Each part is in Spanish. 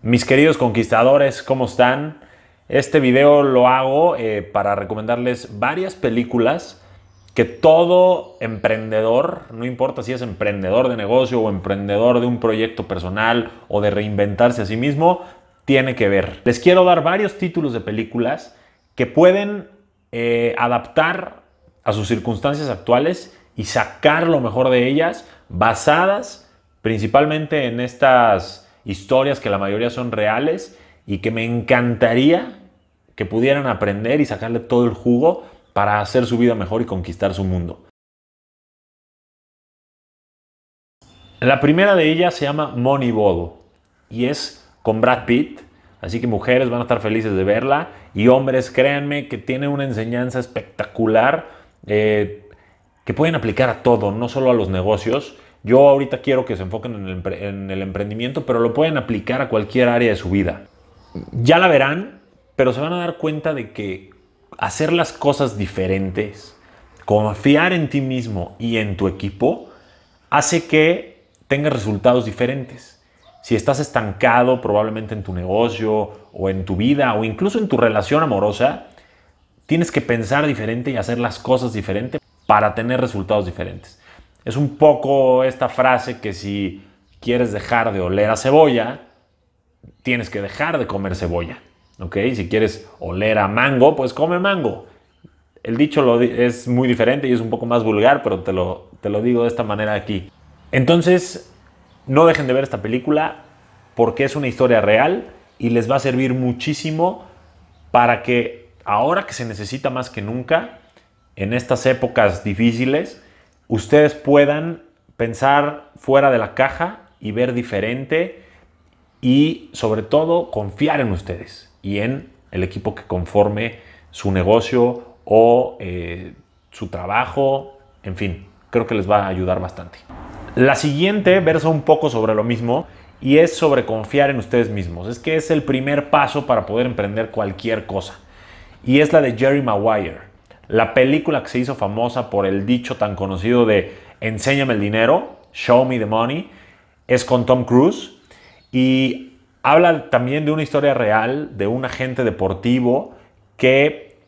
Mis queridos conquistadores, ¿cómo están? Este video lo hago eh, para recomendarles varias películas que todo emprendedor, no importa si es emprendedor de negocio o emprendedor de un proyecto personal o de reinventarse a sí mismo, tiene que ver. Les quiero dar varios títulos de películas que pueden eh, adaptar a sus circunstancias actuales y sacar lo mejor de ellas basadas principalmente en estas historias que la mayoría son reales y que me encantaría que pudieran aprender y sacarle todo el jugo para hacer su vida mejor y conquistar su mundo. La primera de ellas se llama Moneyball y es con Brad Pitt. Así que mujeres van a estar felices de verla y hombres, créanme que tiene una enseñanza espectacular eh, que pueden aplicar a todo, no solo a los negocios. Yo ahorita quiero que se enfoquen en el, en el emprendimiento, pero lo pueden aplicar a cualquier área de su vida. Ya la verán, pero se van a dar cuenta de que hacer las cosas diferentes, confiar en ti mismo y en tu equipo, hace que tengas resultados diferentes. Si estás estancado probablemente en tu negocio o en tu vida o incluso en tu relación amorosa, tienes que pensar diferente y hacer las cosas diferentes para tener resultados diferentes. Es un poco esta frase que si quieres dejar de oler a cebolla, tienes que dejar de comer cebolla. ¿Ok? Si quieres oler a mango, pues come mango. El dicho lo es muy diferente y es un poco más vulgar, pero te lo, te lo digo de esta manera aquí. Entonces, no dejen de ver esta película porque es una historia real y les va a servir muchísimo para que ahora que se necesita más que nunca, en estas épocas difíciles, ustedes puedan pensar fuera de la caja y ver diferente y sobre todo confiar en ustedes y en el equipo que conforme su negocio o eh, su trabajo, en fin, creo que les va a ayudar bastante. La siguiente versa un poco sobre lo mismo y es sobre confiar en ustedes mismos. Es que es el primer paso para poder emprender cualquier cosa. Y es la de Jerry Maguire. La película que se hizo famosa por el dicho tan conocido de enséñame el dinero, show me the money, es con Tom Cruise y habla también de una historia real de un agente deportivo que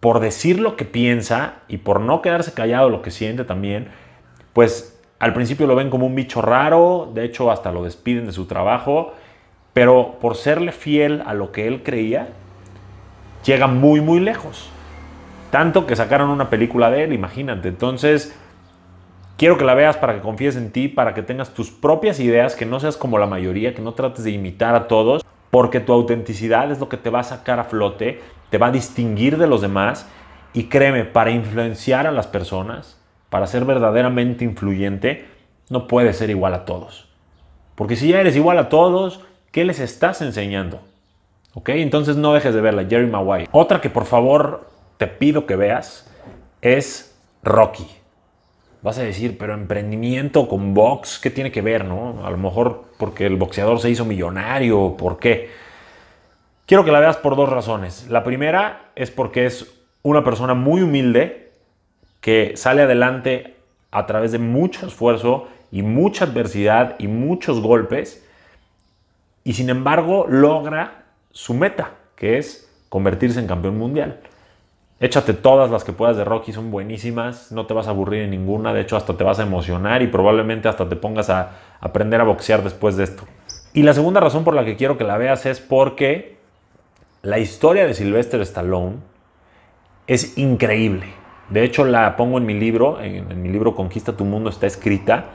por decir lo que piensa y por no quedarse callado lo que siente también, pues al principio lo ven como un bicho raro, de hecho hasta lo despiden de su trabajo, pero por serle fiel a lo que él creía, llega muy muy lejos. Tanto que sacaron una película de él, imagínate. Entonces, quiero que la veas para que confíes en ti, para que tengas tus propias ideas, que no seas como la mayoría, que no trates de imitar a todos, porque tu autenticidad es lo que te va a sacar a flote, te va a distinguir de los demás y créeme, para influenciar a las personas, para ser verdaderamente influyente, no puedes ser igual a todos. Porque si ya eres igual a todos, ¿qué les estás enseñando? ¿Ok? Entonces no dejes de verla, Jerry Maguire. Otra que por favor te pido que veas es Rocky. Vas a decir, pero emprendimiento con box, ¿qué tiene que ver, no? A lo mejor porque el boxeador se hizo millonario, ¿por qué? Quiero que la veas por dos razones. La primera es porque es una persona muy humilde que sale adelante a través de mucho esfuerzo y mucha adversidad y muchos golpes y sin embargo logra su meta, que es convertirse en campeón mundial. Échate todas las que puedas de Rocky, son buenísimas, no te vas a aburrir en ninguna, de hecho hasta te vas a emocionar y probablemente hasta te pongas a aprender a boxear después de esto. Y la segunda razón por la que quiero que la veas es porque la historia de Sylvester Stallone es increíble. De hecho la pongo en mi libro, en, mi libro Conquista tu Mundo está escrita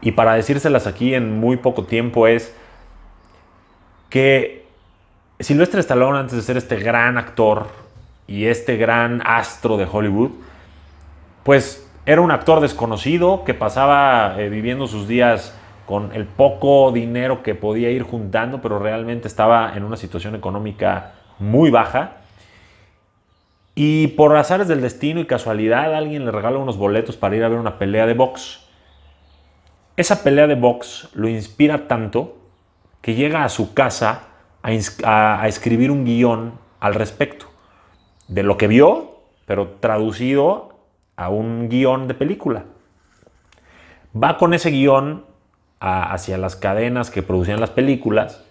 y para decírselas aquí en muy poco tiempo es que Sylvester Stallone antes de ser este gran actor, y este gran astro de Hollywood, pues era un actor desconocido que pasaba eh, viviendo sus días con el poco dinero que podía ir juntando, pero realmente estaba en una situación económica muy baja. Y por azares del destino y casualidad, alguien le regala unos boletos para ir a ver una pelea de box. Esa pelea de box lo inspira tanto que llega a su casa a escribir un guión al respecto de lo que vio, pero traducido a un guión de película. Va con ese guión hacia las cadenas que producían las películas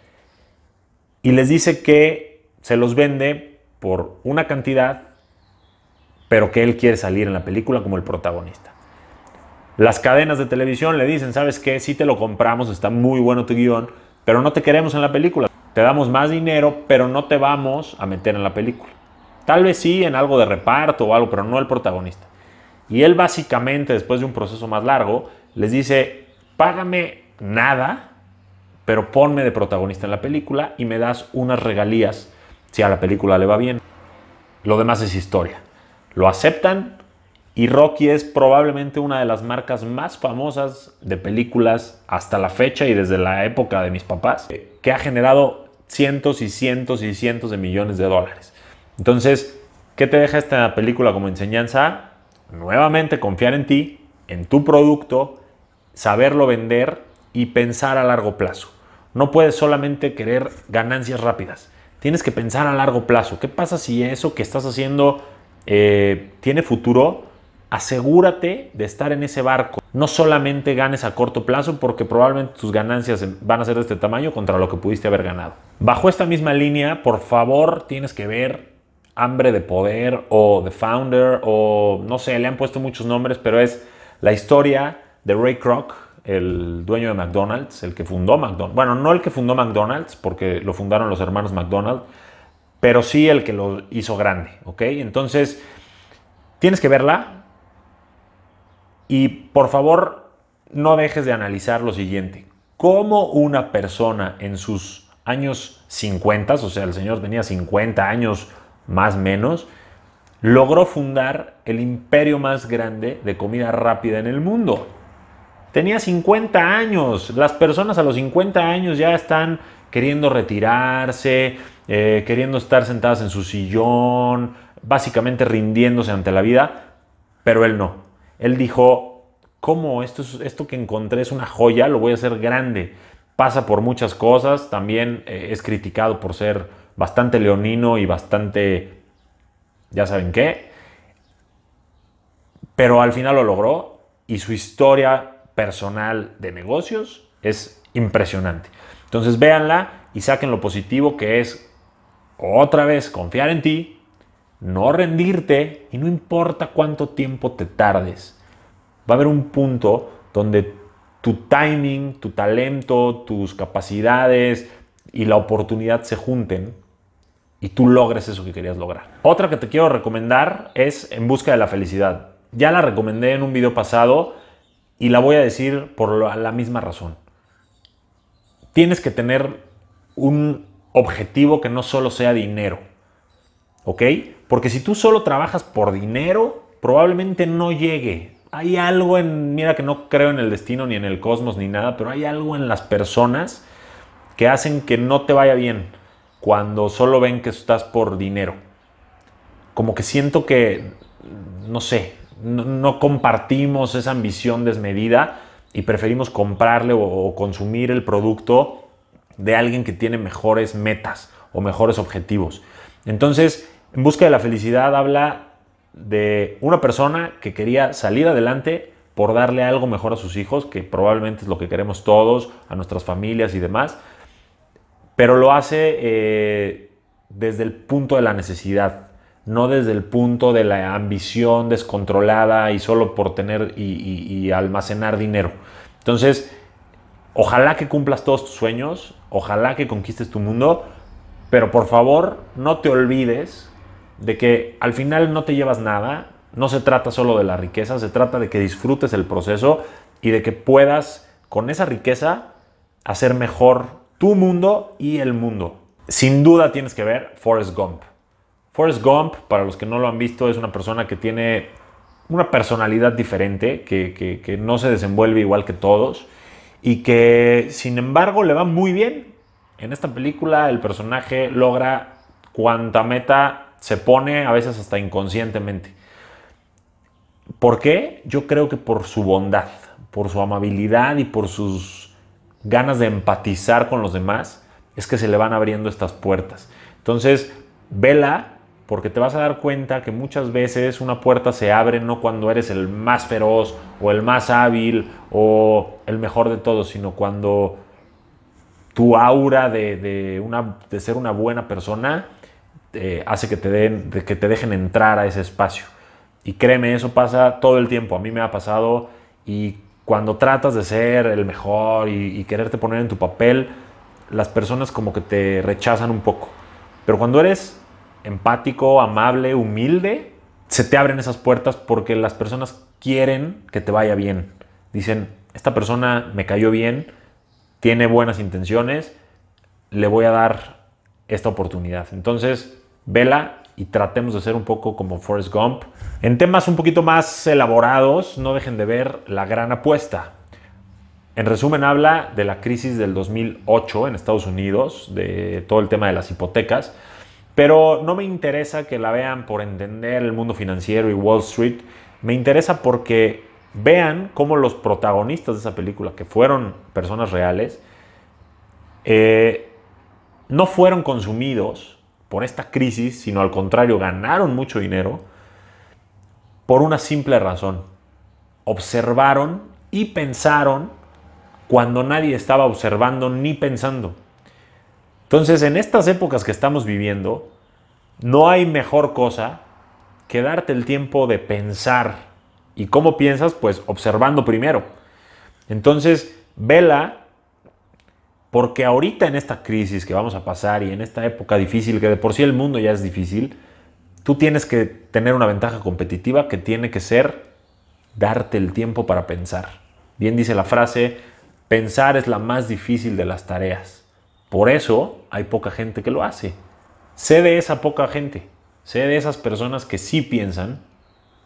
y les dice que se los vende por una cantidad, pero que él quiere salir en la película como el protagonista. Las cadenas de televisión le dicen, ¿sabes qué? Si sí te lo compramos, está muy bueno tu guión, pero no te queremos en la película. Te damos más dinero, pero no te vamos a meter en la película. Tal vez sí en algo de reparto o algo, pero no el protagonista. Y él básicamente, después de un proceso más largo, les dice, págame nada, pero ponme de protagonista en la película y me das unas regalías si a la película le va bien. Lo demás es historia. Lo aceptan y Rocky es probablemente una de las marcas más famosas de películas hasta la fecha y desde la época de mis papás, eh, que ha generado cientos y cientos y cientos de millones de dólares. Entonces, ¿qué te deja esta película como enseñanza? Nuevamente, confiar en ti, en tu producto, saberlo vender y pensar a largo plazo. No puedes solamente querer ganancias rápidas. Tienes que pensar a largo plazo. ¿Qué pasa si eso que estás haciendo eh, tiene futuro? Asegúrate de estar en ese barco. No solamente ganes a corto plazo porque probablemente tus ganancias van a ser de este tamaño contra lo que pudiste haber ganado. Bajo esta misma línea, por favor, tienes que ver hambre de poder o The Founder o no sé, le han puesto muchos nombres, pero es la historia de Ray Kroc, el dueño de McDonald's, el que fundó McDonald's. Bueno, no el que fundó McDonald's, porque lo fundaron los hermanos McDonald's, pero sí el que lo hizo grande, ¿ok? Entonces, tienes que verla y por favor no dejes de analizar lo siguiente. ¿Cómo una persona en sus años 50, o sea, el señor tenía 50 años más menos, logró fundar el imperio más grande de comida rápida en el mundo. Tenía 50 años, las personas a los 50 años ya están queriendo retirarse, eh, queriendo estar sentadas en su sillón, básicamente rindiéndose ante la vida, pero él no. Él dijo, ¿cómo esto, esto que encontré es una joya? Lo voy a hacer grande. Pasa por muchas cosas, también eh, es criticado por ser bastante leonino y bastante, ya saben qué, pero al final lo logró y su historia personal de negocios es impresionante. Entonces véanla y saquen lo positivo que es otra vez confiar en ti, no rendirte y no importa cuánto tiempo te tardes. Va a haber un punto donde tu timing, tu talento, tus capacidades y la oportunidad se junten y tú logres eso que querías lograr. Otra que te quiero recomendar es En Busca de la Felicidad. Ya la recomendé en un video pasado y la voy a decir por la misma razón. Tienes que tener un objetivo que no solo sea dinero. ¿Ok? Porque si tú solo trabajas por dinero, probablemente no llegue. Hay algo en, mira que no creo en el destino ni en el cosmos ni nada, pero hay algo en las personas que hacen que no te vaya bien cuando solo ven que estás por dinero. Como que siento que, no sé, no, compartimos esa ambición desmedida y preferimos comprarle o consumir el producto de alguien que tiene mejores metas o mejores objetivos. Entonces, en busca de la felicidad habla de una persona que quería salir adelante por darle algo mejor a sus hijos, que probablemente es lo que queremos todos, a nuestras familias y demás, pero lo hace eh, desde el punto de la necesidad, no desde el punto de la ambición descontrolada y solo por tener y, almacenar dinero. Entonces, ojalá que cumplas todos tus sueños, ojalá que conquistes tu mundo, pero por favor no te olvides de que al final no te llevas nada, no se trata solo de la riqueza, se trata de que disfrutes el proceso y de que puedas con esa riqueza hacer mejor tu mundo y el mundo. Sin duda tienes que ver Forrest Gump. Forrest Gump, para los que no lo han visto, es una persona que tiene una personalidad diferente, que, no se desenvuelve igual que todos y que sin embargo le va muy bien. En esta película el personaje logra cuanta meta se pone, a veces hasta inconscientemente. ¿Por qué? Yo creo que por su bondad, por su amabilidad y por sus ganas de empatizar con los demás, es que se le van abriendo estas puertas. Entonces, vela porque te vas a dar cuenta que muchas veces una puerta se abre no cuando eres el más feroz o el más hábil o el mejor de todos, sino cuando tu aura de, una, de ser una buena persona eh, hace que te, den, que te dejen entrar a ese espacio. Y créeme, eso pasa todo el tiempo. A mí me ha pasado y cuando tratas de ser el mejor y, quererte poner en tu papel, las personas como que te rechazan un poco. Pero cuando eres empático, amable, humilde, se te abren esas puertas porque las personas quieren que te vaya bien. Dicen, esta persona me cayó bien, tiene buenas intenciones, le voy a dar esta oportunidad. Entonces, vela y tratemos de ser un poco como Forrest Gump. En temas un poquito más elaborados, no dejen de ver La Gran Apuesta. En resumen, habla de la crisis del 2008 en Estados Unidos, de todo el tema de las hipotecas, pero no me interesa que la vean por entender el mundo financiero y Wall Street, me interesa porque vean cómo los protagonistas de esa película, que fueron personas reales, eh, no fueron consumidos por esta crisis, sino al contrario, ganaron mucho dinero por una simple razón. Observaron y pensaron cuando nadie estaba observando ni pensando. Entonces, en estas épocas que estamos viviendo, no hay mejor cosa que darte el tiempo de pensar. ¿Y cómo piensas? Pues observando primero. Entonces, vela porque ahorita en esta crisis que vamos a pasar y en esta época difícil, que de por sí el mundo ya es difícil, tú tienes que tener una ventaja competitiva que tiene que ser darte el tiempo para pensar. Bien dice la frase, pensar es la más difícil de las tareas. Por eso hay poca gente que lo hace. Sé de esa poca gente, sé de esas personas que sí piensan,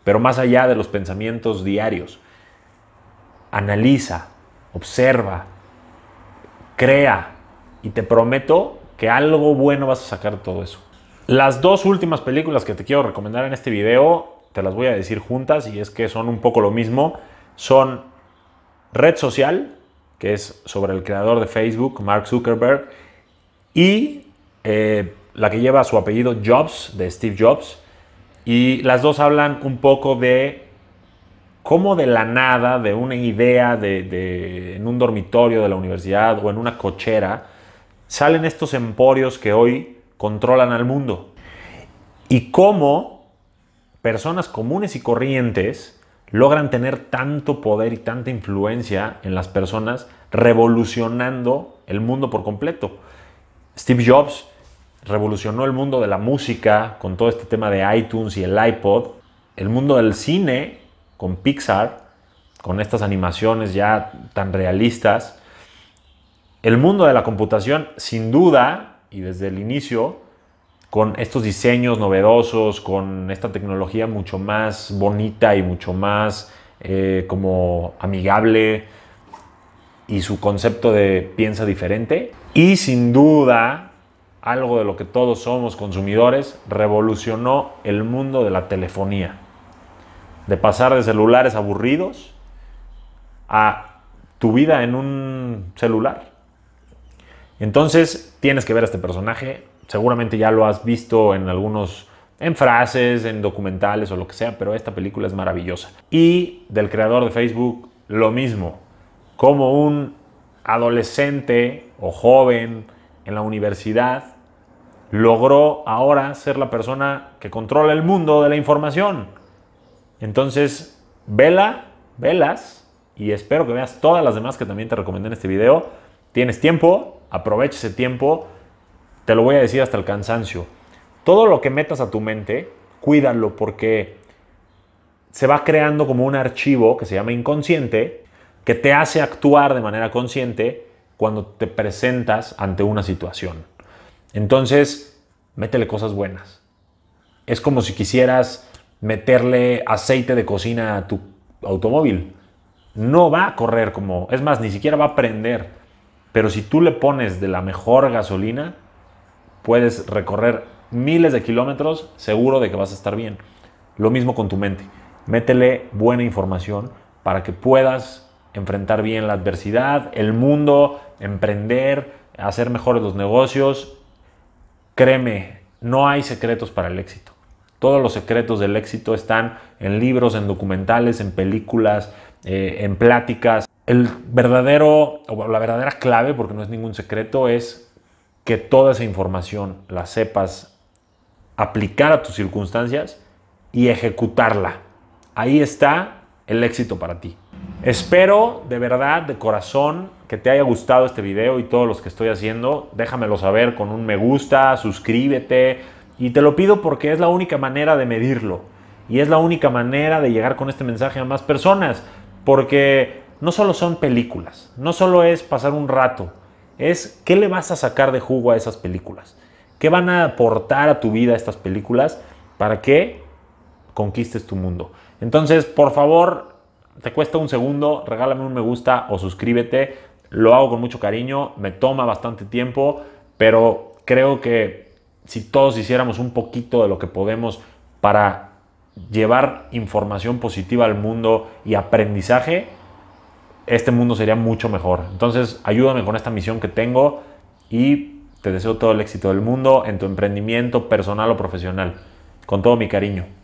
pero más allá de los pensamientos diarios. Analiza, observa, crea y te prometo que algo bueno vas a sacar de todo eso. Las dos últimas películas que te quiero recomendar en este video, te las voy a decir juntas y es que son un poco lo mismo, son Red Social, que es sobre el creador de Facebook, Mark Zuckerberg, y eh, la que lleva su apellido Jobs, de Steve Jobs, y las dos hablan un poco de cómo de la nada, de una idea de, en un dormitorio de la universidad o en una cochera, salen estos emporios que hoy controlan al mundo. Y cómo personas comunes y corrientes logran tener tanto poder y tanta influencia en las personas, revolucionando el mundo por completo. Steve Jobs revolucionó el mundo de la música con todo este tema de iTunes y el iPod. El mundo del cine con Pixar, con estas animaciones ya tan realistas, el mundo de la computación, sin duda, y desde el inicio, con estos diseños novedosos, con esta tecnología mucho más bonita y mucho más eh, como amigable, y su concepto de piensa diferente, y sin duda, algo de lo que todos somos consumidores, revolucionó el mundo de la telefonía de pasar de celulares aburridos a tu vida en un celular. Entonces tienes que ver a este personaje, seguramente ya lo has visto en algunos, en frases, en documentales o lo que sea, pero esta película es maravillosa. Y del creador de Facebook, lo mismo, como un adolescente o joven en la universidad, logró ahora ser la persona que controla el mundo de la información. Entonces, vela, velas y espero que veas todas las demás que también te recomendé en este video. Tienes tiempo, aprovecha ese tiempo. Te lo voy a decir hasta el cansancio. Todo lo que metas a tu mente, cuídalo porque se va creando como un archivo que se llama inconsciente, que te hace actuar de manera consciente cuando te presentas ante una situación. Entonces, métele cosas buenas. Es como si quisieras meterle aceite de cocina a tu automóvil. No va a correr como, es más, ni siquiera va a prender. Pero si tú le pones de la mejor gasolina, puedes recorrer miles de kilómetros seguro de que vas a estar bien. Lo mismo con tu mente. Métele buena información para que puedas enfrentar bien la adversidad, el mundo, emprender, hacer mejores los negocios. Créeme, no hay secretos para el éxito. Todos los secretos del éxito están en libros, en documentales, en películas, eh, en pláticas. El verdadero, o la verdadera clave, porque no es ningún secreto, es que toda esa información la sepas aplicar a tus circunstancias y ejecutarla. Ahí está el éxito para ti. Espero de verdad, de corazón, que te haya gustado este video y todos los que estoy haciendo. Déjamelo saber con un me gusta, suscríbete y te lo pido porque es la única manera de medirlo. Y es la única manera de llegar con este mensaje a más personas. Porque no solo son películas, no solo es pasar un rato, es qué le vas a sacar de jugo a esas películas. ¿Qué van a aportar a tu vida estas películas para que conquistes tu mundo? Entonces, por favor, te cuesta un segundo, regálame un me gusta o suscríbete. Lo hago con mucho cariño, me toma bastante tiempo, pero creo que si todos hiciéramos un poquito de lo que podemos para llevar información positiva al mundo y aprendizaje, este mundo sería mucho mejor. Entonces, ayúdame con esta misión que tengo y te deseo todo el éxito del mundo en tu emprendimiento personal o profesional. Con todo mi cariño.